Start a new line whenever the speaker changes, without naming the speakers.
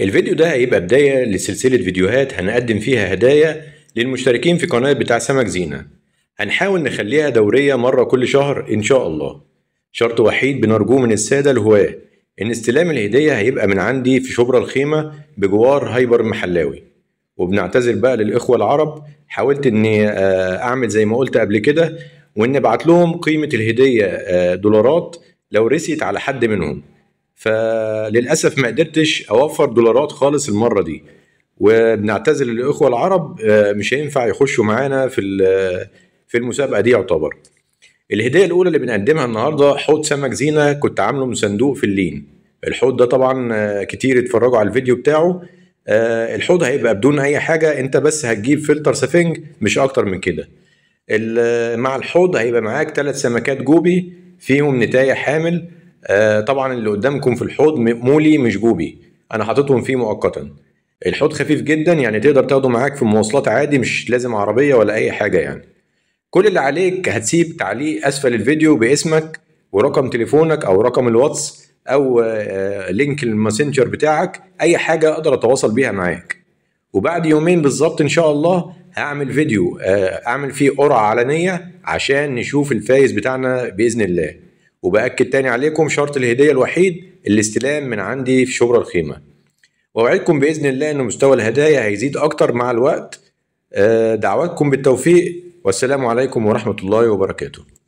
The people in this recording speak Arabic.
الفيديو ده هيبقى بداية لسلسلة فيديوهات هنقدم فيها هدايا للمشتركين في قناة بتاع سمك زينة هنحاول نخليها دورية مرة كل شهر إن شاء الله شرط وحيد بنرجوه من السادة الهواة إن استلام الهدية هيبقى من عندي في شبرا الخيمة بجوار هايبر المحلاوي وبنعتذر بقى للإخوة العرب حاولت إني آه، أعمل زي ما قلت قبل كده وإن أبعت لهم قيمة الهدية آه، دولارات لو رسيت على حد منهم فللاسف ما قدرتش اوفر دولارات خالص المره دي وبنعتذر للاخوه العرب آه، مش هينفع يخشوا معانا في في المسابقه دي يعتبر الهديه الاولى اللي بنقدمها النهارده حوض سمك زينه كنت عامله من صندوق في اللين الحوض ده طبعا آه، كتير اتفرجوا على الفيديو بتاعه آه، الحوض هيبقى بدون اي حاجه انت بس هتجيب فلتر سفنج مش اكتر من كده مع الحوض هيبقى معاك ثلاث سمكات جوبي فيهم نتايه حامل آه، طبعا اللي قدامكم في الحوض مولي مش جوبي انا حاططهم فيه مؤقتا الحوض خفيف جدا يعني تقدر تاخده معاك في المواصلات عادي مش لازم عربيه ولا اي حاجه يعني كل اللي عليك هتسيب تعليق اسفل الفيديو باسمك ورقم تليفونك او رقم الواتس او آه، آه، لينك الماسنجر بتاعك اي حاجه اقدر اتواصل بيها معاك وبعد يومين بالظبط ان شاء الله هعمل فيديو اعمل فيه قرعه علنيه عشان نشوف الفايز بتاعنا باذن الله وباكد تاني عليكم شرط الهديه الوحيد الاستلام من عندي في شبرا الخيمه واوعدكم باذن الله ان مستوى الهدايا هيزيد اكتر مع الوقت آه، دعواتكم بالتوفيق والسلام عليكم ورحمه الله وبركاته